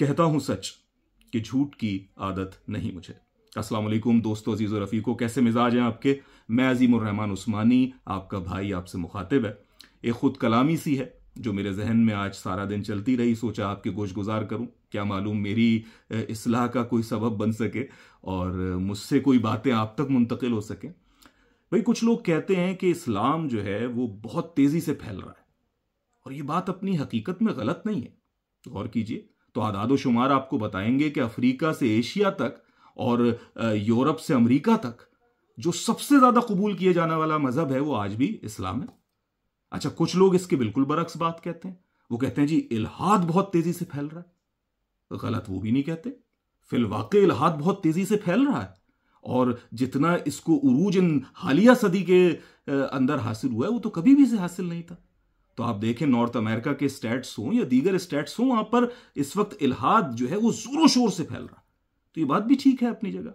कहता हूं सच कि झूठ की आदत नहीं मुझे अस्सलाम वालेकुम दोस्तों अजीज़ और रफ़ीको कैसे मिजाज हैं आपके मैं रहमान उस्मानी आपका भाई आपसे मुखातिब है एक खुद कलामी सी है जो मेरे जहन में आज सारा दिन चलती रही सोचा आपके गोश गुजार करूं क्या मालूम मेरी इसलाह का कोई सबब बन सके और मुझसे कोई बातें आप तक मुंतकिल हो सकें भाई कुछ लोग कहते हैं कि इस्लाम जो है वो बहुत तेज़ी से फैल रहा है और ये बात अपनी हकीकत में गलत नहीं है गौर कीजिए तो आदाद शुमार आपको बताएंगे कि अफ्रीका से एशिया तक और यूरोप से अमेरिका तक जो सबसे ज्यादा कबूल किए जाने वाला मजहब है वो आज भी इस्लाम है अच्छा कुछ लोग इसके बिल्कुल बरक्स बात कहते हैं वो कहते हैं जी इलाहाद बहुत तेजी से फैल रहा है गलत वो भी नहीं कहते फिलवाक इलाहाद बहुत तेजी से फैल रहा है और जितना इसको उरूज इन हालिया सदी के अंदर हासिल हुआ है वो तो कभी भी इसे हासिल नहीं था तो आप देखें नॉर्थ अमेरिका के स्टेट्स हों या दीगर स्टेट्स हों वहां पर इस वक्त इलाहाद जो है वो जोरों शोर से फैल रहा तो ये बात भी ठीक है अपनी जगह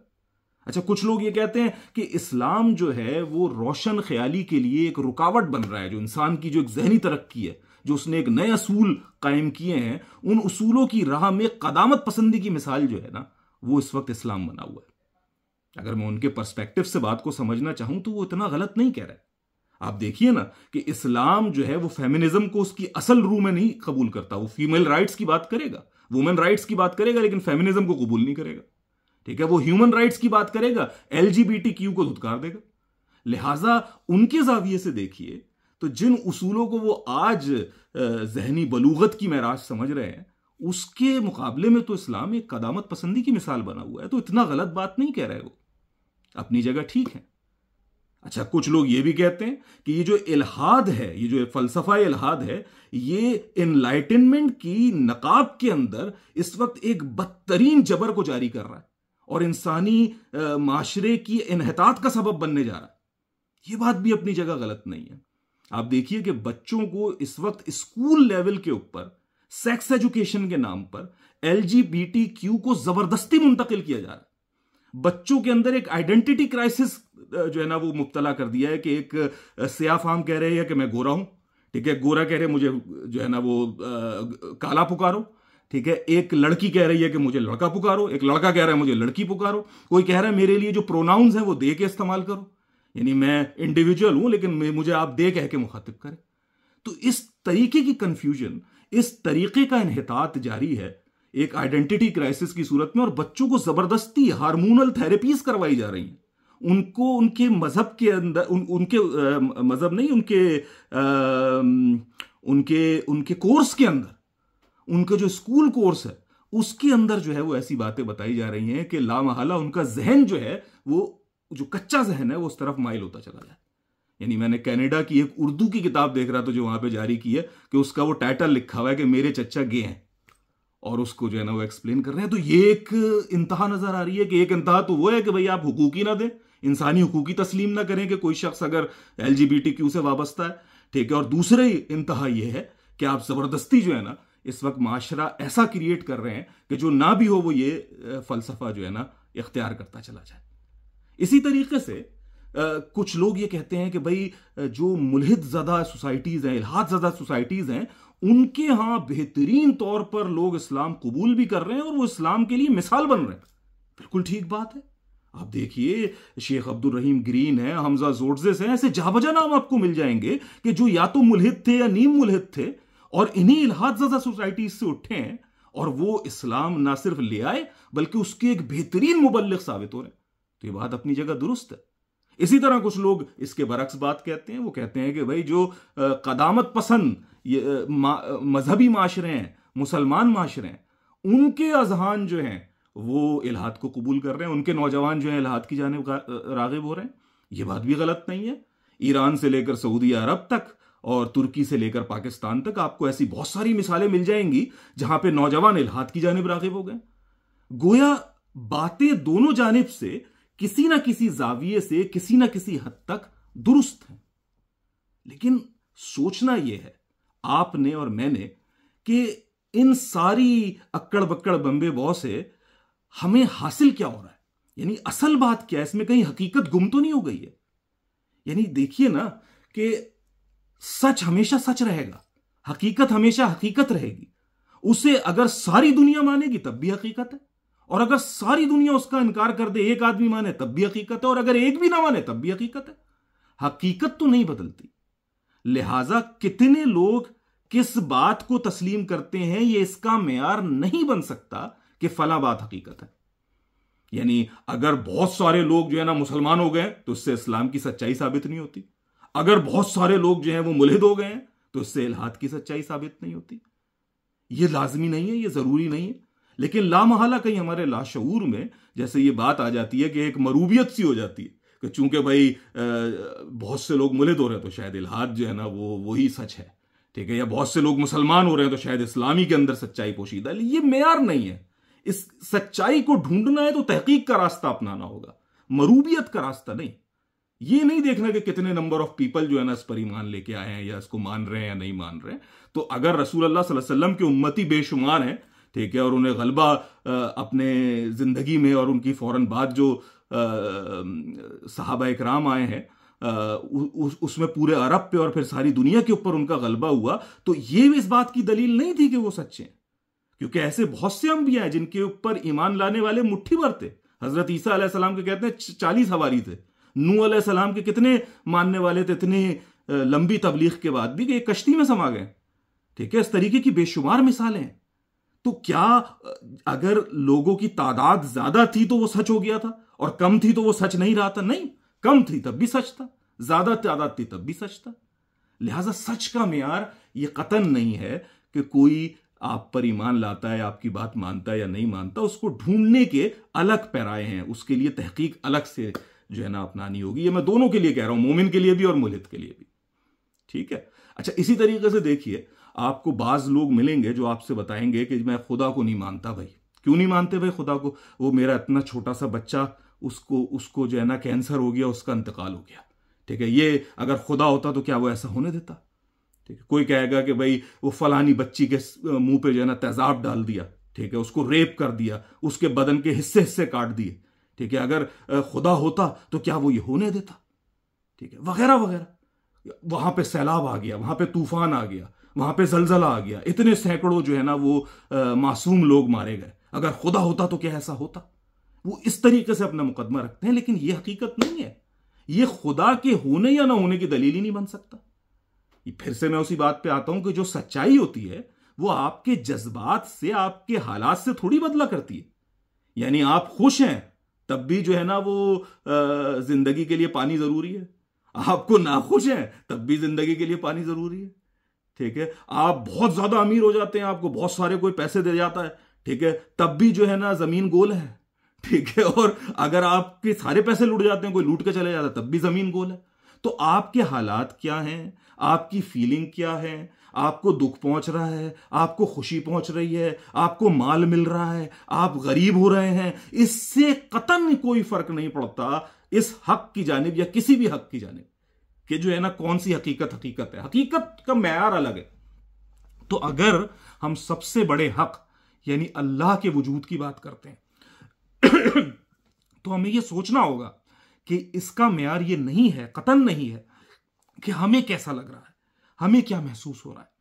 अच्छा कुछ लोग ये कहते हैं कि इस्लाम जो है वो रोशन ख्याली के लिए एक रुकावट बन रहा है जो इंसान की जो एक जहनी तरक्की है जो उसने एक नए असूल कायम किए हैं उन उसूलों की राह में कदामत पसंदी की मिसाल जो है ना वो इस वक्त इस्लाम बना हुआ है अगर मैं उनके पर्सपेक्टिव से बात को समझना चाहूं तो वो इतना गलत नहीं कह रहे आप देखिए ना कि इस्लाम जो है वो फेमिनिज्म को उसकी असल रूह में नहीं कबूल करता वो फीमेल राइट्स की बात करेगा वुमेन राइट्स की बात करेगा लेकिन फेमिनिज्म को कबूल नहीं करेगा ठीक है वो ह्यूमन राइट्स की बात करेगा एल को धुतकार देगा लिहाजा उनके जाविये से देखिए तो जिन उसूलों को वो आज जहनी बलूगत की महराज समझ रहे हैं उसके मुकाबले में तो इस्लाम एक कदामत पसंदी की मिसाल बना हुआ है तो इतना गलत बात नहीं कह रहे वो अपनी जगह ठीक है अच्छा कुछ लोग ये भी कहते हैं कि ये जो इलाहाद है ये जो फलसफा इलाहाद है ये इनलाइटनमेंट की नकाब के अंदर इस वक्त एक बदतरीन जबर को जारी कर रहा है और इंसानी माशरे की इनहतात का सबब बनने जा रहा है ये बात भी अपनी जगह गलत नहीं है आप देखिए कि बच्चों को इस वक्त स्कूल लेवल के ऊपर सेक्स एजुकेशन के नाम पर एल को जबरदस्ती मुंतकिल किया जा रहा है बच्चों के अंदर एक आइडेंटिटी क्राइसिस जो है ना वो मुबतला कर दिया है कि एक सियाफाम कह रहे हैं कि मैं गोरा हूं ठीक है गोरा कह रहे मुझे जो है ना वो आ, काला पुकारो ठीक है एक लड़की कह रही है कि मुझे लड़का पुकारो एक लड़का कह रहा है मुझे लड़की पुकारो कोई कह रहा है मेरे लिए जो प्रोनाउंस हैं वो दे के इस्तेमाल करो यानी मैं इंडिविजुअल हूं लेकिन मुझे आप दे कह के मुखातिब करें तो इस तरीके की कंफ्यूजन इस तरीके का इनहतात जारी है एक आइडेंटिटी क्राइसिस की सूरत में और बच्चों को जबरदस्ती हार्मोनल थेरेपीज करवाई जा रही हैं उनको उनके मजहब के अंदर उन, उनके मजहब नहीं उनके आ, उनके उनके कोर्स के अंदर उनका जो स्कूल कोर्स है उसके अंदर जो है वो ऐसी बातें बताई जा रही हैं कि लामहला उनका जहन जो है वो जो कच्चा जहन है वो उस तरफ माइल होता चला जाए यानी मैंने कनाडा की एक उर्दू की किताब देख रहा था जो वहां पे जारी की है कि उसका वो टाइटल लिखा हुआ है कि मेरे चचा गे हैं और उसको जो है ना वो एक्सप्लेन कर रहे हैं तो ये एक इंतहा नजर आ रही है कि एक इंतहा तो वो है कि भाई आप ही ना दें इंसानी हकूकी तस्लीम ना करें कि कोई शख्स अगर एल से वाबस्ता है ठीक है और दूसरे इंतहा यह है कि आप ज़बरदस्ती जो है ना इस वक्त माशरा ऐसा क्रिएट कर रहे हैं कि जो ना भी हो वो ये फ़लसफ़ा जो है ना इख्तियार करता चला जाए इसी तरीके से आ, कुछ लोग ये कहते हैं कि भाई जो मुलहद ज़दा सोसाइटीज़ हैं इलाहाद ज़दा सोसाइटीज़ हैं उनके यहां बेहतरीन तौर पर लोग इस्लाम कबूल भी कर रहे हैं और वो इस्लाम के लिए मिसाल बन रहे हैं बिल्कुल ठीक बात है आप देखिए शेख अब्दुल रहीम ग्रीन है हमजा जोटजेस हैं ऐसे जाबजा नाम आपको मिल जाएंगे कि जो या तो मुलहित थे या नीम मुलहित थे और इन्हीं इलाहाजा सोसाइटी से उठे हैं और वो इस्लाम ना सिर्फ ले आए बल्कि उसके एक बेहतरीन मुबलक साबित हो रहे हैं तो ये बात अपनी जगह दुरुस्त है इसी तरह कुछ लोग इसके बरक्स बात कहते हैं वो कहते हैं कि भाई जो कदामत पसंद ये मजहबी माशरे हैं मुसलमान माशरे हैं उनके अजहान जो हैं वो इलाहात को कबूल कर रहे हैं उनके नौजवान जो हैं इलाहाद की जानब रागब हो रहे हैं ये बात भी गलत नहीं है ईरान से लेकर सऊदी अरब तक और तुर्की से लेकर पाकिस्तान तक आपको ऐसी बहुत सारी मिसालें मिल जाएंगी जहां पे नौजवान इलाहात की जानब रागिब हो गए गोया बातें दोनों जानब से किसी ना किसी जाविये से किसी ना किसी हद तक दुरुस्त हैं लेकिन सोचना यह है आपने और मैंने कि इन सारी अक्कड़ बक्कड़ बम्बे बॉ से हमें हासिल क्या हो रहा है यानी असल बात क्या है इसमें कहीं हकीकत गुम तो नहीं हो गई है यानी देखिए ना कि सच हमेशा सच रहेगा हकीकत हमेशा हकीकत रहेगी उसे अगर सारी दुनिया मानेगी तब भी हकीकत है और अगर सारी दुनिया उसका इनकार कर दे एक आदमी माने तब भी हकीकत है और अगर एक भी ना माने तब भी हकीकत है हकीकत तो नहीं बदलती लिहाजा कितने लोग किस बात को तस्लीम करते हैं यह इसका मैार नहीं बन सकता कि फला बात हकीकत है यानी अगर बहुत सारे लोग जो है ना मुसलमान हो गए तो इससे इस्लाम की सच्चाई साबित नहीं होती अगर बहुत सारे लोग जो है वो मुलिद हो गए तो इससे इलाहाद की सच्चाई साबित नहीं होती यह लाजमी नहीं है यह जरूरी नहीं है लेकिन लामहला कहीं हमारे लाशूर में जैसे ये बात आ जाती है कि एक मरूबियत सी हो जाती है कि चूंकि भाई बहुत से लोग मुलिद हो तो रहे हैं तो शायद इलाहाद जो है ना वो वही सच है ठीक है या बहुत से लोग मुसलमान हो रहे हैं तो शायद इस्लामी के अंदर सच्चाई पोशीदा ये मैार नहीं है इस सच्चाई को ढूंढना है तो तहकीक का रास्ता अपनाना होगा मरूबियत का रास्ता नहीं ये नहीं देखना कि कितने नंबर ऑफ पीपल जो है ना इस पर ईमान लेके आए हैं या इसको मान रहे हैं या नहीं मान रहे हैं तो अगर रसूल अल्लाह वसल्लम की उम्मती बेशुमार है ठीक है और उन्हें गलबा अपने ज़िंदगी में और उनकी फ़ौर बाद जो साहबा इक्राम आए हैं उस उसमें पूरे अरब पे और फिर सारी दुनिया के ऊपर उनका गलबा हुआ तो ये भी इस बात की दलील नहीं थी कि वो सच्चे हैं क्योंकि ऐसे बहुत से अम्बिया हैं जिनके ऊपर ईमान लाने वाले मुट्ठी भर थे हजरत ईसा सलाम के कहते हैं चालीस हवारी थे नू सलाम के कितने मानने वाले थे इतने लंबी तबलीग के बाद भी कि कश्ती में समा गए ठीक है इस तरीके की बेशुमार मिसालें हैं तो क्या अगर लोगों की तादाद ज्यादा थी तो वो सच हो गया था और कम थी तो वो सच नहीं रहा था नहीं कम थी तब भी सच था ज्यादा तादाद थी तब भी सच था लिहाजा सच का मैार ये कतन नहीं है कि कोई आप पर ईमान लाता है आपकी बात मानता है या नहीं मानता उसको ढूंढने के अलग पैराए हैं उसके लिए तहकीक अलग से जो है ना अपनानी होगी ये मैं दोनों के लिए कह रहा हूं मोमिन के लिए भी और मुलित के लिए भी ठीक है अच्छा इसी तरीके से देखिए आपको बाज लोग मिलेंगे जो आपसे बताएंगे कि मैं खुदा को नहीं मानता भाई क्यों नहीं मानते भाई खुदा को वो मेरा इतना छोटा सा बच्चा उसको उसको जो है ना कैंसर हो गया उसका इंतकाल हो गया ठीक है ये अगर खुदा होता तो क्या वो ऐसा होने देता ठीक है कोई कहेगा कि भाई वो फलानी बच्ची के मुंह पे जो है ना तेजाब डाल दिया ठीक है उसको रेप कर दिया उसके बदन के हिस्से हिस्से काट दिए ठीक है अगर खुदा होता तो क्या वो ये होने देता ठीक है वगैरह वगैरह वहां पे सैलाब आ गया वहां पे तूफान आ गया वहां पे जलजला आ गया इतने सैकड़ों जो है ना वो आ, मासूम लोग मारे गए अगर खुदा होता तो क्या ऐसा होता वो इस तरीके से अपना मुकदमा रखते हैं लेकिन ये हकीकत नहीं है ये खुदा के होने या ना होने की दलील ही नहीं बन सकता फिर से मैं उसी बात पे आता हूं कि जो सच्चाई होती है वो आपके जज्बात से आपके हालात से थोड़ी बदला करती है यानी आप खुश हैं तब भी जो है ना वो जिंदगी के लिए पानी जरूरी है आपको नाखुश हैं तब भी जिंदगी के लिए पानी जरूरी है ठीक है आप बहुत ज्यादा अमीर हो जाते हैं आपको बहुत सारे कोई पैसे दे जाता है ठीक है तब भी जो है ना जमीन गोल है ठीक है और अगर आपके सारे पैसे लूट जाते हैं कोई लूट के चले जाता है तब भी जमीन गोल है तो आपके हालात क्या हैं आपकी फीलिंग क्या है आपको दुख पहुंच रहा है आपको खुशी पहुंच रही है आपको माल मिल रहा है आप गरीब हो रहे हैं इससे कतन कोई फर्क नहीं पड़ता इस हक की जानब या किसी भी हक की जानब कि जो है ना कौन सी हकीकत हकीकत है हकीकत का मैार अलग है तो अगर हम सबसे बड़े हक यानी अल्लाह के वजूद की बात करते हैं तो हमें यह सोचना होगा कि इसका मैार ये नहीं है कतन नहीं है कि हमें कैसा लग रहा है हमें क्या महसूस हो रहा है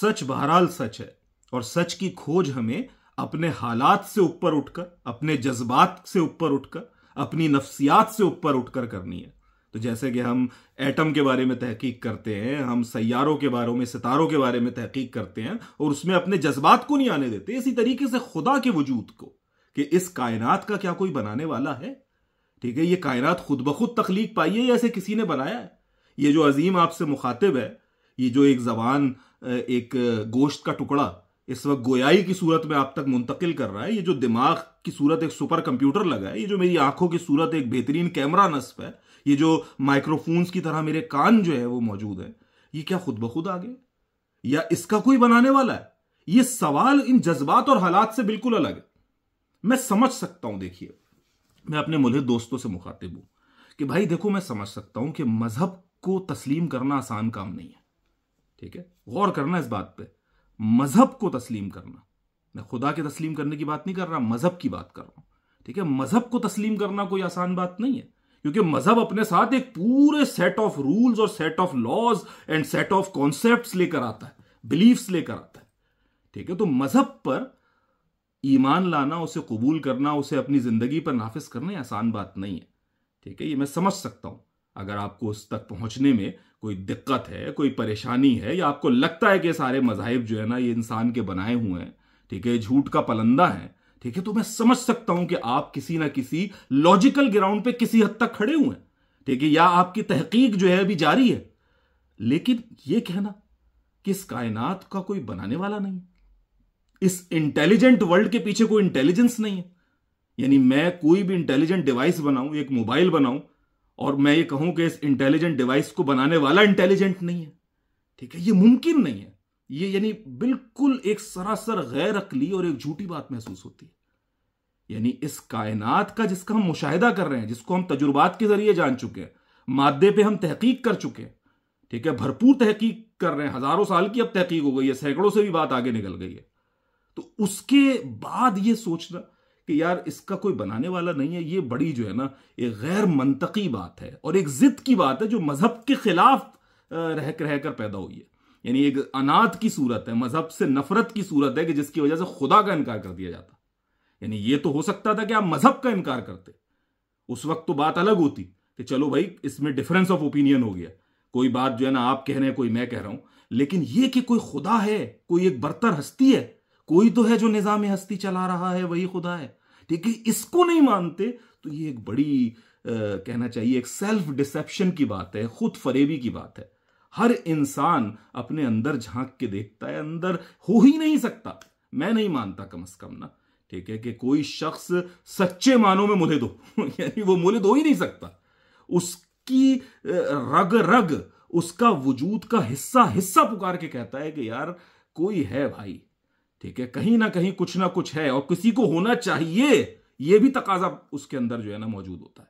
सच बहरहाल सच है और सच की खोज हमें अपने हालात से ऊपर उठकर अपने जज्बात से ऊपर उठकर अपनी नफ्सियात से ऊपर उठकर करनी है तो जैसे कि हम एटम के बारे में तहकीक करते हैं हम सैारों के बारे में सितारों के बारे में तहकीक करते हैं और उसमें अपने जज्बात को नहीं आने देते इसी तरीके से खुदा के वजूद को कि इस कायनात का क्या कोई बनाने वाला है ठीक है ये कायनात खुद ब खुद तख्लीक पाई है या ऐसे किसी ने बनाया है ये जो अजीम आपसे मुखातिब है ये जो एक जबान एक गोश्त का टुकड़ा इस वक्त गोयाई की सूरत में आप तक मुंतकिल कर रहा है ये जो दिमाग की सूरत एक सुपर कंप्यूटर लगा है ये जो मेरी आंखों की सूरत एक बेहतरीन कैमरा नस्ब है ये जो माइक्रोफोन्स की तरह मेरे कान जो है वो मौजूद है ये क्या खुद ब खुद आ गए या इसका कोई बनाने वाला है ये सवाल इन जज्बात और हालात से बिल्कुल अलग है मैं समझ सकता हूं देखिए मैं अपने मुल्क दोस्तों से मुखातिब हूं कि भाई देखो मैं समझ सकता हूं कि मजहब को तस्लीम करना आसान काम नहीं है ठीक है गौर करना इस बात पर मजहब को तस्लीम करना मैं खुदा के तस्लीम करने की बात नहीं कर रहा मजहब की बात कर रहा हूं ठीक है मजहब को तस्लीम करना कोई आसान बात नहीं है क्योंकि मजहब अपने साथ एक पूरे सेट ऑफ रूल्स और set of laws and set of concept लेकर आता है बिलीफ्स लेकर आता है ठीक है तो मजहब पर ईमान लाना उसे कबूल करना उसे अपनी जिंदगी पर नाफिज करना आसान बात नहीं है ठीक है ये मैं समझ सकता हूं अगर आपको उस तक पहुंचने में कोई दिक्कत है कोई परेशानी है या आपको लगता है कि सारे मजाहब जो है ना ये इंसान के बनाए हुए हैं ठीक है झूठ का पलंदा है ठीक है तो मैं समझ सकता हूं कि आप किसी ना किसी लॉजिकल ग्राउंड पे किसी हद तक खड़े हुए हैं ठीक है या आपकी तहकीक जो है अभी जारी है लेकिन यह कहना कि इस कायनात का कोई बनाने वाला नहीं इस इंटेलिजेंट वर्ल्ड के पीछे कोई इंटेलिजेंस नहीं है यानी मैं कोई भी इंटेलिजेंट डिवाइस बनाऊं एक मोबाइल बनाऊं और मैं ये कहूं कि इस इंटेलिजेंट डिवाइस को बनाने वाला इंटेलिजेंट नहीं है ठीक है ये मुमकिन नहीं है ये यानी बिल्कुल एक सरासर गैर अकली और एक झूठी बात महसूस होती है यानी इस कायनात का जिसका हम मुशाहिदा कर रहे हैं जिसको हम तजुर्बात के जरिए जान चुके हैं मादे पे हम तहकीक कर चुके हैं ठीक है भरपूर तहकीक कर रहे हैं हजारों साल की अब तहकीक हो गई है सैकड़ों से भी बात आगे निकल गई है तो उसके बाद ये सोचना कि यार इसका कोई बनाने वाला नहीं है ये बड़ी जो है ना एक गैर मनतकी बात है और एक जिद की बात है जो मजहब के खिलाफ रह रह कर पैदा हुई है यानी एक अनाथ की सूरत है मजहब से नफरत की सूरत है कि जिसकी वजह से खुदा का इनकार कर दिया जाता यानी ये तो हो सकता था कि आप मजहब का इनकार करते उस वक्त तो बात अलग होती कि चलो भाई इसमें डिफरेंस ऑफ ओपिनियन हो गया कोई बात जो है ना आप कह रहे हैं कोई मैं कह रहा हूं लेकिन ये कि कोई खुदा है कोई एक बरतर हस्ती है कोई तो है जो निज़ाम हस्ती चला रहा है वही खुदा है ठीक है इसको नहीं मानते तो ये एक बड़ी आ, कहना चाहिए एक सेल्फ डिसेप्शन की बात है खुद फरेबी की बात है हर इंसान अपने अंदर झांक के देखता है अंदर हो ही नहीं सकता मैं नहीं मानता कम से कम ना ठीक है कि कोई शख्स सच्चे मानों में मुले दो यानी वो मुले दो ही नहीं सकता उसकी रग रग उसका वजूद का हिस्सा हिस्सा पुकार के कहता है कि यार कोई है भाई ठीक है कहीं ना कहीं कुछ ना कुछ है और किसी को होना चाहिए यह भी तकाजा उसके अंदर जो है ना मौजूद होता है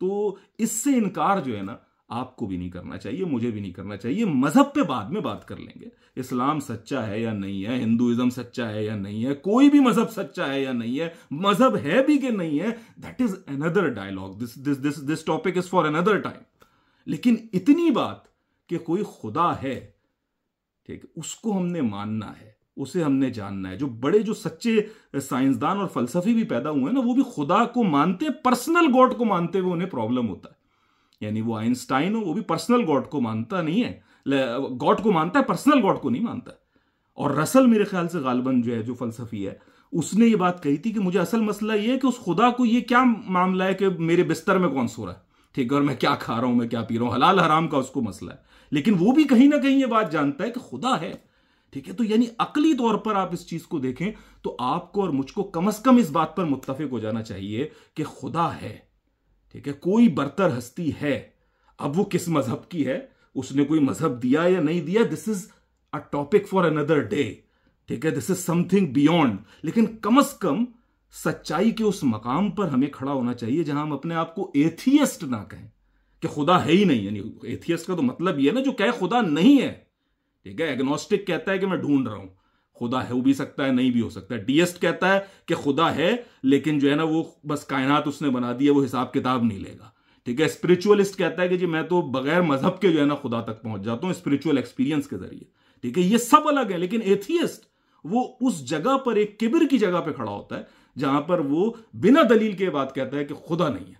तो इससे इनकार जो है ना आपको भी नहीं करना चाहिए मुझे भी नहीं करना चाहिए मजहब पे बाद में बात कर लेंगे इस्लाम सच्चा है या नहीं है हिंदुइज्म सच्चा है या नहीं है कोई भी मजहब सच्चा है या नहीं है मजहब है भी कि नहीं है that is another dialogue this this this this topic is for another time लेकिन इतनी बात कि कोई खुदा है ठीक उसको हमने मानना है उसे हमने जानना है जो बड़े जो सच्चे साइंसदान और फलसफी भी पैदा हुए हैं ना वो भी खुदा को मानते हैं पर्सनल गॉड को मानते हुए उन्हें प्रॉब्लम होता है यानी वो आइंस्टाइन हो वो भी पर्सनल गॉड को मानता नहीं है गॉड को मानता है पर्सनल गॉड को नहीं मानता और रसल मेरे ख्याल से गालबन जो है जो फलसफी है उसने ये बात कही थी कि मुझे असल मसला ये है कि उस खुदा को ये क्या मामला है कि मेरे बिस्तर में कौन सो रहा है ठीक है और मैं क्या खा रहा हूं मैं क्या पी रहा हूं हलाल हराम का उसको मसला है लेकिन वो भी कहीं ना कहीं ये बात जानता है कि खुदा है ठीक है तो यानी अकली तौर पर आप इस चीज को देखें तो आपको और मुझको कम अज कम इस बात पर मुत्तफिक हो जाना चाहिए कि खुदा है ठीक है कोई बरतर हस्ती है अब वो किस मजहब की है उसने कोई मजहब दिया या नहीं दिया this is a topic for another day ठीक है दिस इज समथिंग बियॉन्ड लेकिन कम अज कम सच्चाई के उस मकाम पर हमें खड़ा होना चाहिए जहां हम अपने आप को एथियस्ट ना कहें कि खुदा है ही नहीं यानी एथियस्ट का तो मतलब यह ना जो कहे खुदा नहीं है ठीक है एग्नोस्टिक कहता है कि मैं ढूंढ रहा हूं खुदा है वो भी सकता है नहीं भी हो सकता है डीएस्ट कहता है कि खुदा है लेकिन जो है ना वो बस कायनात उसने बना दी है वो हिसाब किताब नहीं लेगा ठीक है स्पिरिचुअलिस्ट कहता है कि जी मैं तो बगैर मजहब के जो है ना खुदा तक पहुंच जाता हूं स्पिरिचुअल एक्सपीरियंस के जरिए ठीक है ये सब अलग है लेकिन एथियस्ट वो उस जगह पर एक किबिर की जगह पर खड़ा होता है जहां पर वो बिना दलील के बात कहता है कि खुदा नहीं है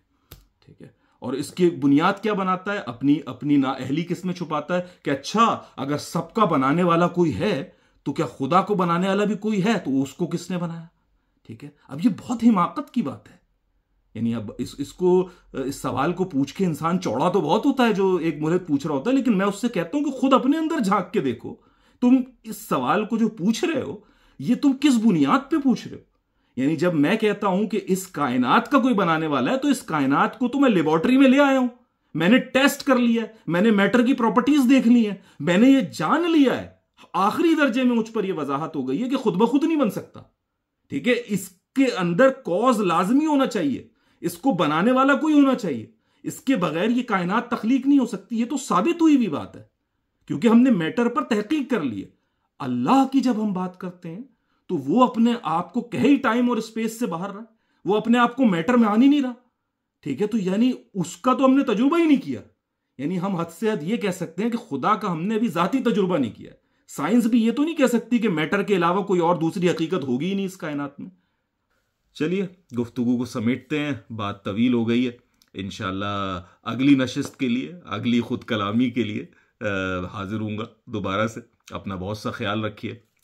ठीक है और इसकी बुनियाद क्या बनाता है अपनी अपनी नाअहली किस में छुपाता है कि अच्छा अगर सबका बनाने वाला कोई है तो क्या खुदा को बनाने वाला भी कोई है तो उसको किसने बनाया ठीक है अब ये बहुत हिमाकत की बात है यानी अब इस इसको इस सवाल को पूछ के इंसान चौड़ा तो बहुत होता है जो एक मुल्क पूछ रहा होता है लेकिन मैं उससे कहता हूं कि खुद अपने अंदर झांक के देखो तुम इस सवाल को जो पूछ रहे हो ये तुम किस बुनियाद पे पूछ रहे हो यानी जब मैं कहता हूं कि इस कायनात का कोई बनाने वाला है तो इस कायनात को तो मैं लेबोरेटरी में ले आया हूं मैंने टेस्ट कर लिया है मैंने मैटर की प्रॉपर्टीज देख ली है मैंने ये जान लिया है आखिरी दर्जे में मुझ पर यह वजाहत हो गई है कि खुद ब खुद नहीं बन सकता ठीक है इसके अंदर कॉज लाजमी होना चाहिए इसको बनाने वाला कोई होना चाहिए इसके बगैर ये कायनात तखलीक नहीं हो सकती ये तो साबित हुई हुई बात है क्योंकि हमने मैटर पर तहकीक कर ली है अल्लाह की जब हम बात करते हैं तो वो अपने आप को कहे ही टाइम और स्पेस से बाहर रहा वो अपने आप को मैटर में आन ही नहीं रहा ठीक है तो यानी उसका तो हमने तजुर्बा ही नहीं किया यानी हम हद से हद ये कह सकते हैं कि खुदा का हमने अभी जाती तजुर्बा नहीं किया साइंस भी ये तो नहीं कह सकती कि मैटर के अलावा कोई और दूसरी हकीकत होगी ही नहीं इस कायनात में चलिए गुफ्तु को समेटते हैं बात तवील हो गई है इन अगली नशस्त के लिए अगली खुद कलामी के लिए हाजिर हूँगा दोबारा से अपना बहुत सा ख्याल रखिए